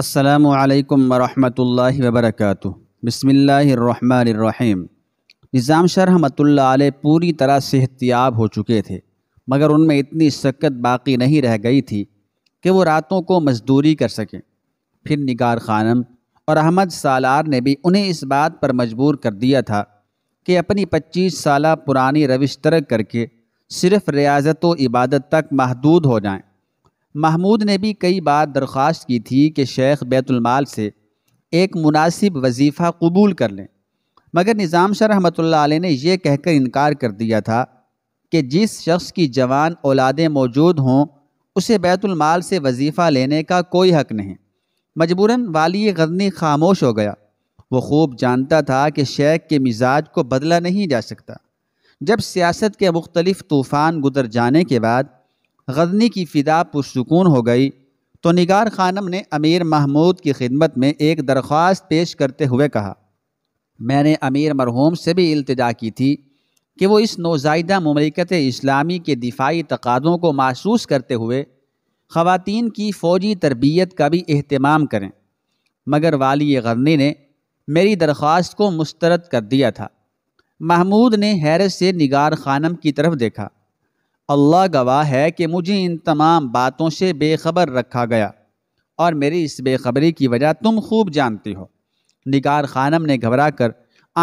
अस्सलाम वालेकुम वरहमतुल्लाहि वबरकातुहू बिस्मिल्लाहिर्रहमानिर्रहीम निज़ाम शरह मतुल्ला आले पूरी तरह सेहतियाब हो चुके थे मगर उनमें इतनी शक्कत बाकी नहीं रह गई थी कि वो रातों को मजदूरी कर सकें फिर निगार खानम और अहमद सालार ने भी उन्हें इस बात पर मजबूर कर दिया था कि अपनी पच्चीस साल पुरानी रविश तरक करके सिर्फ़ रियाजत व इबादत तक महदूद हो जाएं महमूद ने भी कई बार दरख्वास्त की थी कि शेख बैतुलमाल से एक मुनासिब वजीफ़ा कबूल कर लें मगर निज़ाम शाह रहमत ने यह कहकर इनकार कर दिया था कि जिस शख्स की जवान औलादें मौजूद हों उसे बैतुलमाल से वजीफ़ा लेने का कोई हक नहीं मजबूरन वाली गजनी खामोश हो गया वो खूब जानता था कि शेख के मिजाज को बदला नहीं जा सकता जब सियासत के मुख्तलिफ तूफ़ान गुजर जाने के बाद गजनी की फ़िदा पुरसकून हो गई तो निगार खानम ने अमीर महमूद की खिदमत में एक दरख्वास्त पेश करते हुए कहा मैंने अमीर मरहूम से भी अल्तजा की थी कि वो इस नौजायदा ममलिकत इस्लामी के दिफाई तकादों को महसूस करते हुए ख़वातीन की फ़ौजी तरबियत का भी अहतमाम करें मगर वाली गरनी ने मेरी दरख्वास्त को मुस्तरद कर दिया था महमूद ने हैरत से निगार खानम की तरफ देखा अल्लाह गवाह है कि मुझे इन तमाम बातों से बेखबर रखा गया और मेरी इस बेखबरी की वजह तुम खूब जानती हो निगार खानम ने घबरा कर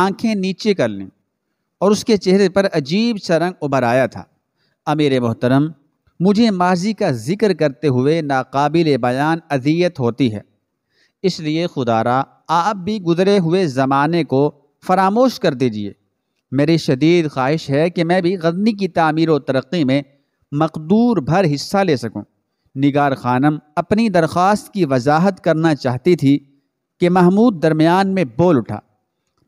आँखें नीचे कर लीं और उसके चेहरे पर अजीब सा रंग उभर आया था अमीर मोहतरम मुझे माजी का जिक्र करते हुए नाकाबिल बयान अजियत होती है इसलिए खुदारा आप भी गुज़रे हुए ज़माने को फरामोश कर दीजिए मेरी शदीद ख्वाहिश है कि मैं भी गजनी की तमीर व तरक्की में मकदूर भर हिस्सा ले सकूँ निगार खानम अपनी दरख्वास्त की वजाहत करना चाहती थी कि महमूद दरमियान में बोल उठा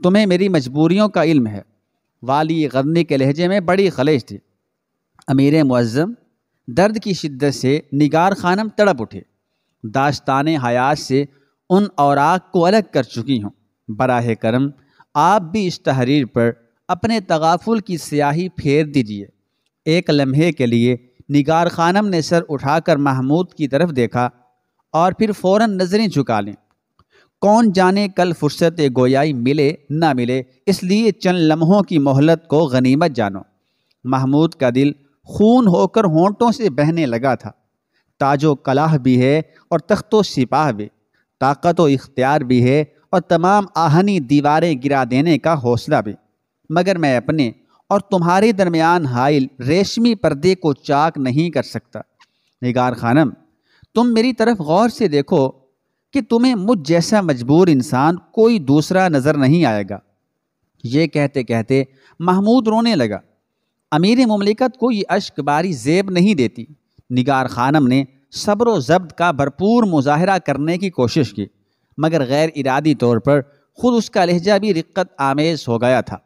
तुम्हें मेरी मजबूरियों का इल्म है वाली गजनी के लहजे में बड़ी खलेश थी अमीर मज़म दर्द की शिद्दत से निगार खानम तड़प उठे दास्तान हयात से उन औराक को अलग कर चुकी हूँ बराह करम आप भी इस तहरीर पर अपने तगाफुल की स्याही फेर दीजिए एक लम्हे के लिए निगार खानम ने सर उठाकर महमूद की तरफ देखा और फिर फ़ौर नज़रें झुका लें कौन जाने कल फुर्सत गोयाई मिले ना मिले इसलिए चंद लम्हों की मोहलत को गनीमत जानो महमूद का दिल खून होकर होंटों से बहने लगा था ताजो कलाह भी है और तख्तो सिपाह भी ताकत व इख्तियार भी है और तमाम आहनी दीवारें गिरा देने का हौसला भी मगर मैं अपने और तुम्हारे दरमियान हाइल रेशमी पर्दे को चाक नहीं कर सकता निगार खानम तुम मेरी तरफ गौर से देखो कि तुम्हें मुझ जैसा मजबूर इंसान कोई दूसरा नज़र नहीं आएगा ये कहते कहते महमूद रोने लगा अमीर ममलिकत को ये अश्क बारी जेब नहीं देती निगार खानम ने सब्र ज़ब्त का भरपूर मुजाहरा करने की कोशिश की मगर गैर इरादी तौर पर ख़ुद उसका लहजा भी रिक्कत आमेज़ हो गया था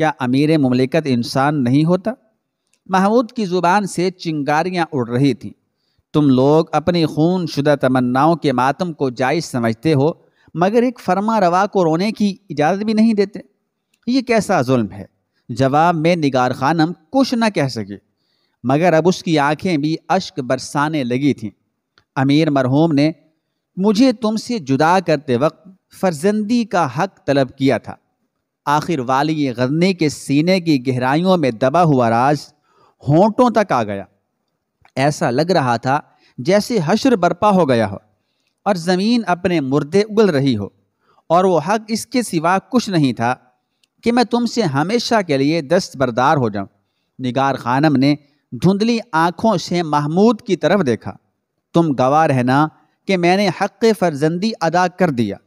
क्या अमीर ममलिकत इंसान नहीं होता महमूद की ज़ुबान से चिंगारियाँ उड़ रही थीं तुम लोग अपनी खून शुदा तमन्नाओं के मातम को जायज़ समझते हो मगर एक फरमा रवा को रोने की इजाज़त भी नहीं देते ये कैसा जुल्म है जवाब में निगार खानम कुछ न कह सके मगर अब उसकी आंखें भी अश्क बरसाने लगी थीं अमीर मरहूम ने मुझे तुमसे जुदा करते वक्त फर्जंदी का हक तलब किया था आखिर वाली गजनी के सीने की गहराइयों में दबा हुआ राज होंटों तक आ गया ऐसा लग रहा था जैसे हशर बर्पा हो गया हो और ज़मीन अपने मुर्दे उगल रही हो और वो हक इसके सिवा कुछ नहीं था कि मैं तुमसे हमेशा के लिए दस्तबरदार हो जाऊं। निगार खानम ने धुंधली आँखों से महमूद की तरफ देखा तुम गवाह रहना कि मैंने हक फर्जंदी अदा कर दिया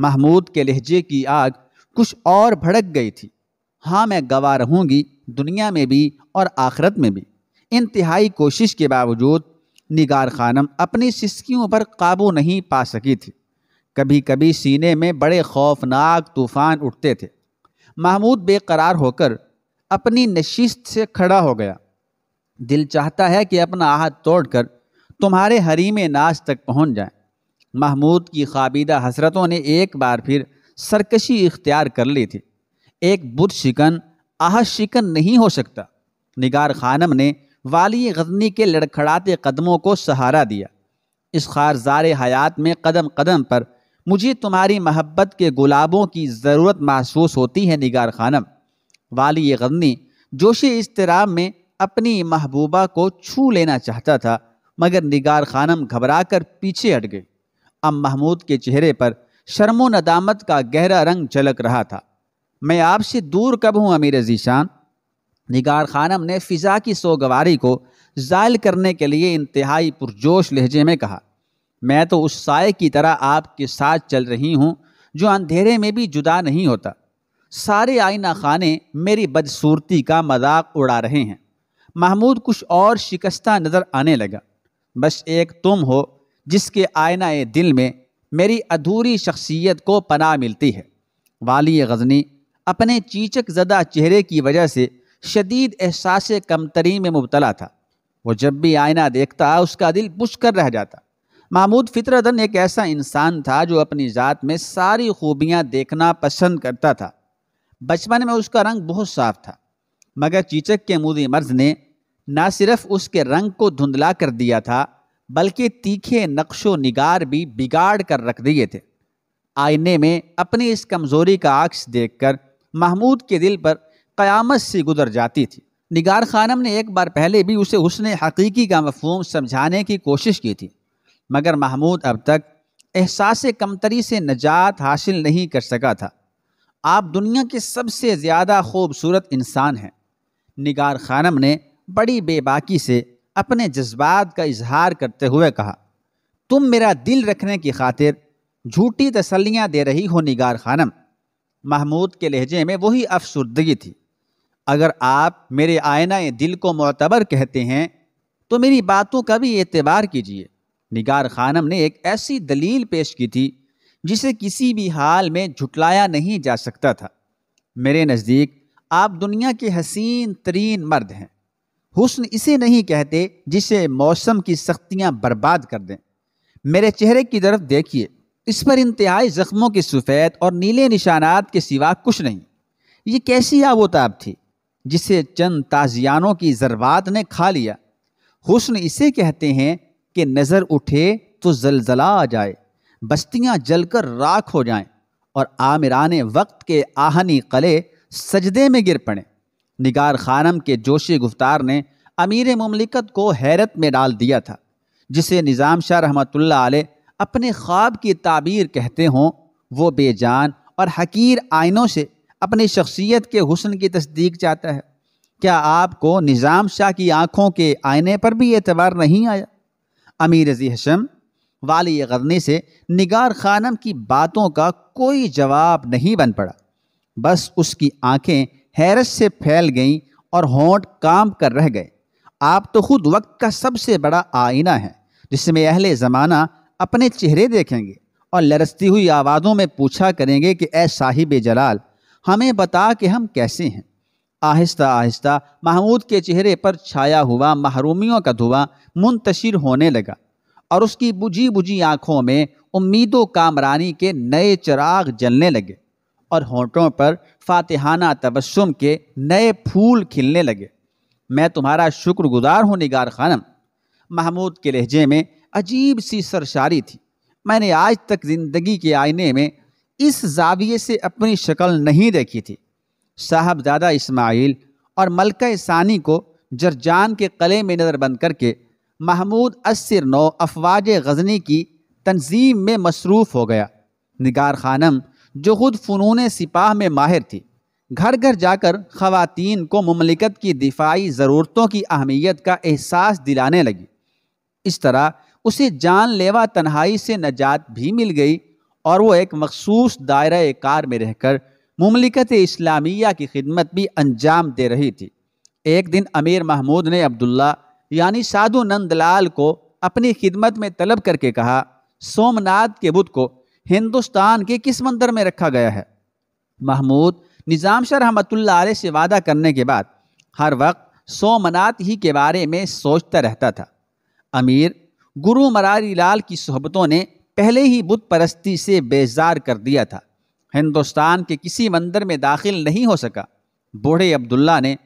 महमूद के लहजे की आग कुछ और भड़क गई थी हाँ मैं गवा रहूँगी दुनिया में भी और आखरत में भी इंतहाई कोशिश के बावजूद निगार खानम अपनी सिस्कियों पर काबू नहीं पा सकी थी कभी कभी सीने में बड़े खौफनाक तूफान उठते थे महमूद बेकरार होकर अपनी नशिस्त से खड़ा हो गया दिल चाहता है कि अपना आहत तोड़कर तुम्हारे हरीम नाश तक पहुंच जाए महमूद की खाबीदा हसरतों ने एक बार फिर सरकशी इख्तियार कर ली थी एक बुध शिकन आह शिकन नहीं हो सकता निगार खानम ने वाली गजनी के लड़खड़ाते कदमों को सहारा दिया इस खारजार हयात में कदम कदम पर मुझे तुम्हारी मोहब्बत के गुलाबों की ज़रूरत महसूस होती है निगार खानम वाली गजनी जोश इस्तराम में अपनी महबूबा को छू लेना चाहता था मगर निगार खानम घबरा कर पीछे हट गए अब महमूद के चेहरे पर शर्मो नदामत का गहरा रंग झलक रहा था मैं आपसे दूर कब हूँ अमीर जीशान निगार खानम ने फ़िज़ा की सोगवारी को ज़ायल करने के लिए इंतहाई पुरजोश लहजे में कहा मैं तो उस साय की तरह आपके साथ चल रही हूँ जो अंधेरे में भी जुदा नहीं होता सारे आईना खाने मेरी बदसूरती का मजाक उड़ा रहे हैं महमूद कुछ और शिकस्ता नज़र आने लगा बस एक तुम हो जिसके आयना दिल में मेरी अधूरी शख्सियत को पनाह मिलती है वाली गजनी अपने चीचक ज़दा चेहरे की वजह से शदीद एहसास कमतरी में मुबतला था वो जब भी आईना देखता उसका दिल पुश कर रह जाता महमूद फितरदन एक ऐसा इंसान था जो अपनी ज़ात में सारी खूबियाँ देखना पसंद करता था बचपन में उसका रंग बहुत साफ था मगर चीचक के मूदी मर्ज ने ना सिर्फ उसके रंग को धुंधला कर दिया था बल्कि तीखे नक्शो निगार भी बिगाड़ कर रख दिए थे आईने में अपनी इस कमज़ोरी का अक्स देखकर महमूद के दिल पर क़यामत सी गुजर जाती थी निगार खानम ने एक बार पहले भी उसे उसने हकीकी का मफहम समझाने की कोशिश की थी मगर महमूद अब तक एहसास कमतरी से नजात हासिल नहीं कर सका था आप दुनिया के सबसे ज़्यादा खूबसूरत इंसान हैं निगार खानम ने बड़ी बेबाकी से अपने जज्बात का इजहार करते हुए कहा तुम मेरा दिल रखने की खातिर झूठी तसलियाँ दे रही हो निगार खानम महमूद के लहजे में वही अफसरदगी थी अगर आप मेरे आयना दिल को मतबर कहते हैं तो मेरी बातों का भी एतबार कीजिए निगार खानम ने एक ऐसी दलील पेश की थी जिसे किसी भी हाल में झुटलाया नहीं जा सकता था मेरे नज़दीक आप दुनिया के हसीन तरीन मर्द हैं हुस्न इसे नहीं कहते जिसे मौसम की सख्तियां बर्बाद कर दें मेरे चेहरे की तरफ देखिए इस पर इंतहाई ज़ख्मों के सफ़ेद और नीले निशानात के सिवा कुछ नहीं ये कैसी आबोताब थी जिसे चंद ताजियानों की ज़रबात ने खा लिया हुस्न इसे कहते हैं कि नज़र उठे तो जलजला आ जाए बस्तियाँ जलकर राख हो जाएं और आमिरान वक्त के आहनी कले सजदे में गिर पड़ें निगार खानम के जोशी गुफ्तार ने अमीर ममलिकत को हैरत में डाल दिया था जिसे निज़ाम शाह रहमत आल अपने ख्वाब की ताबीर कहते हों वो बेजान और हकीर आइनों से अपनी शख्सियत के हुसन की तस्दीक चाहता है क्या आपको निज़ाम शाह की आँखों के आईने पर भी एतबार नहीं आया अमीर अजी हशम वाली गजनी से निगार खानम की बातों का कोई जवाब नहीं बन पड़ा बस उसकी आँखें हैरत से फैल गईं और होंठ काम कर रह गए आप तो खुद वक्त का सबसे बड़ा आईना है जिसमें अहले ज़माना अपने चेहरे देखेंगे और लरसती हुई आवाज़ों में पूछा करेंगे कि ए साहिब जलाल हमें बता कि हम कैसे हैं आहिस्ता आहिस्ता महमूद के चेहरे पर छाया हुआ महरूमियों का धुआं मुंतशिर होने लगा और उसकी बुझी बुझी आँखों में उम्मीदों कामरानी के नए चराग जलने लगे और होंठों पर फातिहाना तबसुम के नए फूल खिलने लगे मैं तुम्हारा शुक्रगुजार हूँ निगार खानम महमूद के लहजे में अजीब सी सरशारी थी मैंने आज तक ज़िंदगी के आईने में इस जाविये से अपनी शक्ल नहीं देखी थी साहबजादा इस्माइल और मलका सानी को जरजान के कले में नज़रबंद करके महमूद असर नौ अफवाज गजनी की तंजीम में मसरूफ़ हो गया निगार खानम जो खुद फ़नून सिपाह में माहिर थी घर घर जाकर ख़वातीन को ममलिकत की दिफाई ज़रूरतों की अहमियत का एहसास दिलाने लगी इस तरह उसे जानलेवा तन्हाई से नजात भी मिल गई और वो एक मखसूस दायरा कार में रहकर ममलिकत इस्लामिया की खिदमत भी अंजाम दे रही थी एक दिन अमीर महमूद ने अब्दुल्ला यानी साधु नंदलाल को अपनी खिदमत में तलब करके कहा सोमनाथ के बुध को हिंदुस्तान के किस मंदिर में रखा गया है महमूद निज़ाम शाह रहमत से वादा करने के बाद हर वक्त सोमनाथ ही के बारे में सोचता रहता था अमीर गुरु मरारी लाल की सोहबतों ने पहले ही बुत परस्ती से बेजार कर दिया था हिंदुस्तान के किसी मंदिर में दाखिल नहीं हो सका बूढ़े अब्दुल्ला ने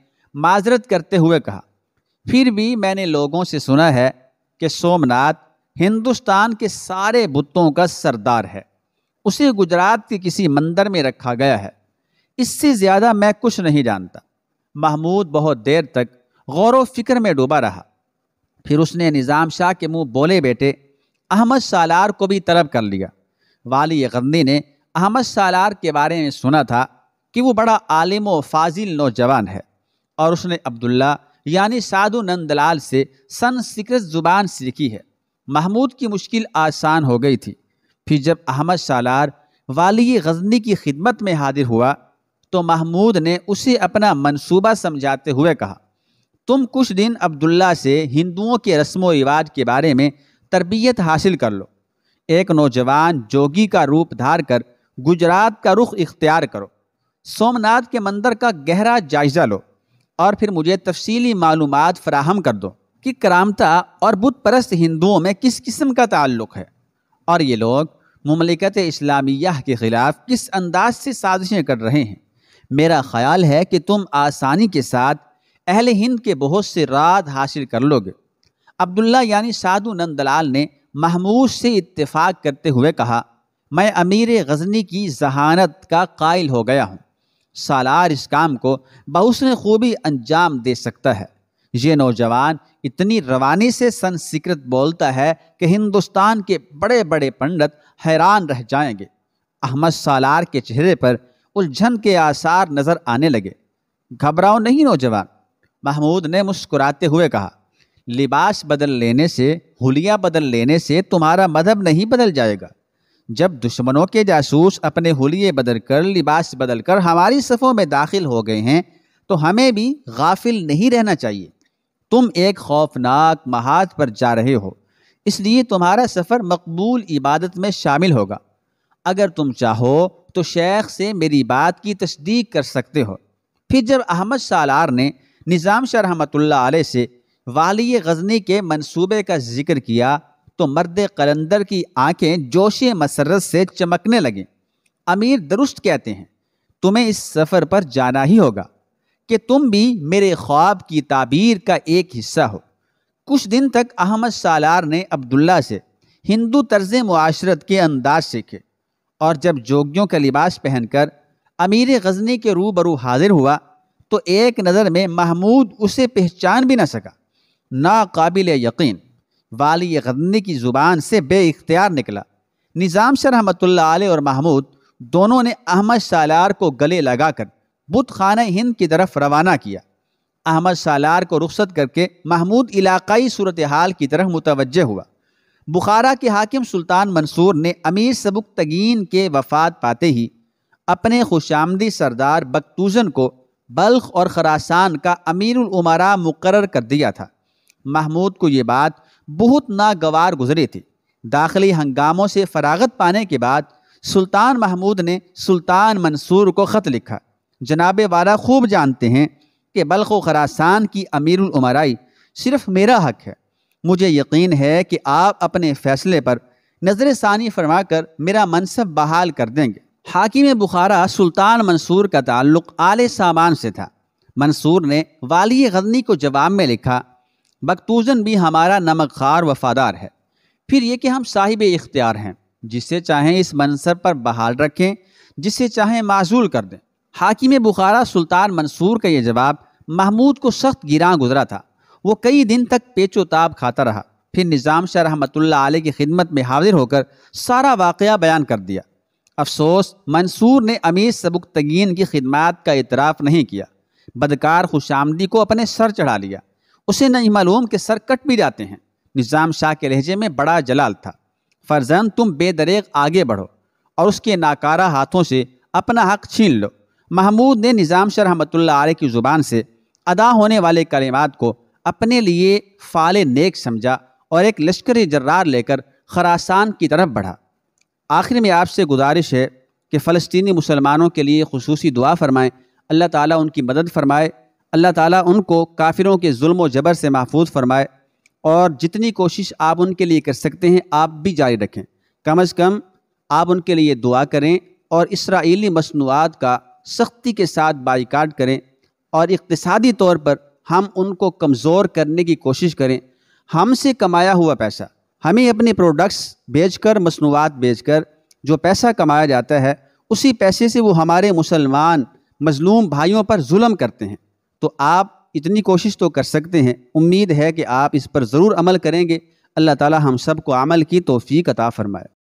माजरत करते हुए कहा फिर भी मैंने लोगों से सुना है कि सोमनाथ हिंदुस्तान के सारे बुतों का सरदार है उसे गुजरात के किसी मंदिर में रखा गया है इससे ज़्यादा मैं कुछ नहीं जानता महमूद बहुत देर तक गौर फिक्र में डूबा रहा फिर उसने निज़ाम शाह के मुंह बोले बेटे अहमद सालार को भी तलब कर लिया वाली गंदी ने अहमद सालार के बारे में सुना था कि वो बड़ा आलिम व फाजिल नौजवान है और उसने अब्दुल्ला यानी साधु नंदलाल से संस्कृत ज़ुबान सीखी है महमूद की मुश्किल आसान हो गई थी फिर जब अहमद सालार वाली गजनी की खिदमत में हाजिर हुआ तो महमूद ने उसे अपना मंसूबा समझाते हुए कहा तुम कुछ दिन अब्दुल्ला से हिंदुओं के रस्म व रिवाज के बारे में तरबियत हासिल कर लो एक नौजवान जोगी का रूप धार कर गुजरात का रुख इख्तियार करो सोमनाथ के मंदिर का गहरा जायज़ा लो और फिर मुझे तफसीली मालूम फ़राहम कर दो कि करामता और बुत परस्त हिंदुओं में किस किस्म का ताल्लुक है और ये लोग ममलिकत इस्लामिया के ख़िलाफ़ किस अंदाज से साजिशें कर रहे हैं मेरा ख्याल है कि तुम आसानी के साथ अहल हिंद के बहुत से राद हासिल कर लोगे अब्दुल्ला यानी साधु नंदलाल ने महमूद से इतफाक़ करते हुए कहा मैं अमीर गजनी की जहानत का कायल हो गया हूँ सालार इस काम को बहुत खूबी अंजाम दे सकता है ये नौजवान इतनी रवानी से संस्कृत बोलता है कि हिंदुस्तान के बड़े बड़े पंडित हैरान रह जाएंगे अहमद सालार के चेहरे पर उलझन के आसार नज़र आने लगे घबराओ नहीं नौजवान महमूद ने मुस्कुराते हुए कहा लिबास बदल लेने से हुलिया बदल लेने से तुम्हारा मजहब नहीं बदल जाएगा जब दुश्मनों के जासूस अपने हुलिये बदल कर लिबास बदल कर हमारी सफ़ों में दाखिल हो गए हैं तो हमें भी गाफिल नहीं रहना चाहिए तुम एक खौफनाक महाज पर जा रहे हो इसलिए तुम्हारा सफ़र मकबूल इबादत में शामिल होगा अगर तुम चाहो तो शेख से मेरी बात की तस्दीक कर सकते हो फिर जब अहमद सालार ने निज़ाम शाह रहमत से वाली गजनी के मंसूबे का जिक्र किया तो मर्द कलंदर की आंखें जोश मसरत से चमकने लगें अमीर दुरुस्त कहते हैं तुम्हें इस सफ़र पर जाना ही होगा कि तुम भी मेरे ख्वाब की ताबीर का एक हिस्सा हो कुछ दिन तक अहमद सालार ने अब्दुल्ला से हिंदू तर्ज माशरत के अंदाज सीखे और जब जोगियों का लिबास पहनकर अमीर गजनी के रूबरू हाजिर हुआ तो एक नज़र में महमूद उसे पहचान भी ना सका नाकबिल यकीन वाली गजनी की ज़ुबान से बेख्तियार निकला निज़ाम सर रहमत और महमूद दोनों ने अहमद सालार को गले लगाकर बुत खान हिंद की तरफ रवाना किया अहमद सालार को रुख्सत करके महमूद इलाकई सूरत हाल की तरफ मुतवजह हुआ बुखारा के हाकिम सुल्तान मंसूर ने अमीर सबक तगीन के वफात पाते ही अपने खुशामदी सरदार बकतूजन को बल्ख और खरासान का उमारा मुकर कर दिया था महमूद को ये बात बहुत नागवार गुजरी थी दाखिली हंगामों से फरागत पाने के बाद सुल्तान महमूद ने सुल्तान मंसूर को ख़त लिखा जनाब वाला खूब जानते हैं कि बल्ख व खरासान की अमीरमराई सिर्फ मेरा हक है मुझे यकीन है कि आप अपने फ़ैसले पर नज़र सानी फरमा कर मेरा मनसब बहाल कर देंगे हाकिम बुखारा सुल्तान मंसूर का ताल्लुक़ आले सामान से था मंसूर ने वाली गजनी को जवाब में लिखा बकतूजन भी हमारा नमक खार वफादार है फिर ये कि हम साहिब इख्तियार हैं जिसे चाहें इस मनसब पर बहाल रखें जिसे चाहें माजूल कर दें हाकिम बुखारा सुल्तान मंसूर का यह जवाब महमूद को सख्त गिरां गुजरा था वो कई दिन तक पेचोताब खाता रहा फिर निज़ाम शाह रहमत आल की खिदमत में हाजिर होकर सारा वाक़ बयान कर दिया अफसोस मंसूर ने अमीर सबुक तगीन की खिदमत का इतराफ़ नहीं किया बदकार आमदी को अपने सर चढ़ा लिया उसे नहीं मालूम कि सर कट भी जाते हैं निज़ाम शाह के लहजे में बड़ा जलाल था फर्जन तुम बेदरेग आगे बढ़ो और उसके नाकारा हाथों से अपना हक छीन लो महमूद ने निज़ाम शाह रहमत की ज़ुबान से अदा होने वाले कलिमात को अपने लिए फ़ाल नेक समझा और एक लश्कर जर्रार लेकर खरासान की तरफ बढ़ा आखिर में आपसे गुजारिश है कि फ़लस्तनी मुसलमानों के लिए खसूसी दुआ फरमाएँ अल्लाह ताली उनकी मदद फरमाए अल्लाह ताली उनको काफिरों के म जबर से महफूज फरमाए और जितनी कोशिश आप उनके लिए कर सकते हैं आप भी जारी रखें कम अज़ कम आप उनके लिए दुआ करें और इसराइली मसनूआत का सख्ती के साथ बाइकाट करें और इकतसादी तौर पर हम उनको कमज़ोर करने की कोशिश करें हमसे कमाया हुआ पैसा हमें अपने प्रोडक्ट्स बेचकर मसनूआत बेचकर जो पैसा कमाया जाता है उसी पैसे से वो हमारे मुसलमान मजलूम भाइयों पर जुल्म करते हैं तो आप इतनी कोशिश तो कर सकते हैं उम्मीद है कि आप इस पर ज़रूर अमल करेंगे अल्लाह ताला हम सब को अमल की तोफ़ी अता फ़रमाए